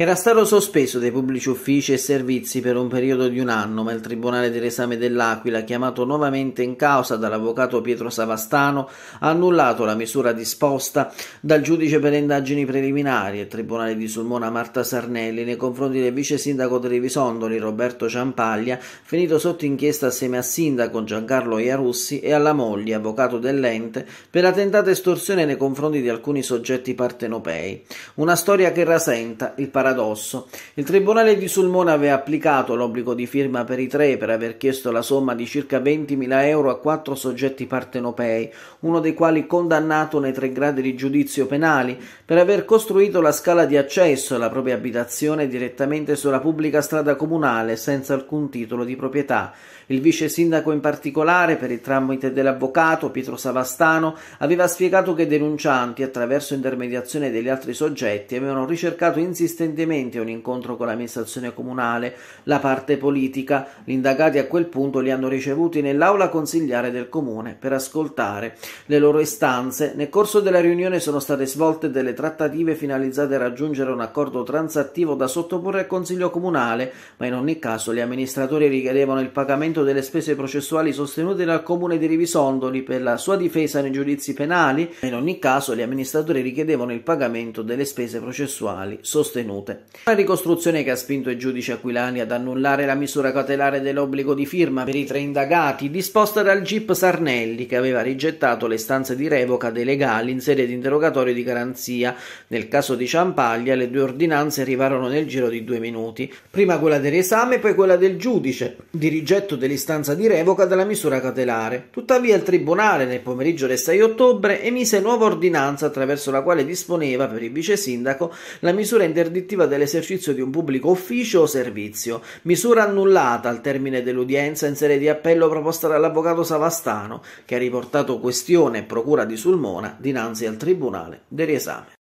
Era stato sospeso dai pubblici uffici e servizi per un periodo di un anno, ma il Tribunale dell'Esame dell'Aquila, chiamato nuovamente in causa dall'avvocato Pietro Savastano, ha annullato la misura disposta dal giudice per le indagini preliminari e il Tribunale di Sulmona Marta Sarnelli nei confronti del vice sindaco Trevisondoli Roberto Ciampaglia, finito sotto inchiesta assieme al sindaco Giancarlo Iarussi e alla moglie, avvocato dell'ente, per la tentata estorsione nei confronti di alcuni soggetti partenopei. Una storia che rasenta il paradosso paradosso. Il tribunale di Sulmona aveva applicato l'obbligo di firma per i tre per aver chiesto la somma di circa 20.000 euro a quattro soggetti partenopei, uno dei quali condannato nei tre gradi di giudizio penali per aver costruito la scala di accesso alla propria abitazione direttamente sulla pubblica strada comunale senza alcun titolo di proprietà. Il vice sindaco in particolare, per il tramite dell'avvocato Pietro Savastano, aveva spiegato che i denuncianti, attraverso intermediazione degli altri soggetti, avevano ricercato insistentemente indipendentemente un incontro con l'amministrazione comunale, la parte politica, gli indagati a quel punto li hanno ricevuti nell'aula consigliare del comune per ascoltare le loro istanze. Nel corso della riunione sono state svolte delle trattative finalizzate a raggiungere un accordo transattivo da sottoporre al consiglio comunale, ma in ogni caso gli amministratori richiedevano il pagamento delle spese processuali sostenute dal comune di Rivisondoli per la sua difesa nei giudizi penali, ma in ogni caso gli amministratori richiedevano il pagamento delle spese processuali sostenute Corte. La ricostruzione che ha spinto il giudice Aquilani ad annullare la misura cautelare dell'obbligo di firma per i tre indagati, disposta dal GIP Sarnelli, che aveva rigettato le stanze di revoca dei legali in sede di interrogatorio di garanzia. Nel caso di Ciampaglia le due ordinanze arrivarono nel giro di due minuti, prima quella del riesame e poi quella del giudice, di rigetto dell'istanza di revoca della misura cautelare. Tuttavia il Tribunale nel pomeriggio del 6 ottobre emise nuova ordinanza attraverso la quale disponeva per il vice sindaco la misura interdittiva effettiva dell'esercizio di un pubblico ufficio o servizio, misura annullata al termine dell'udienza in sede di appello proposta dall'avvocato Savastano, che ha riportato questione e procura di Sulmona dinanzi al Tribunale del riesame.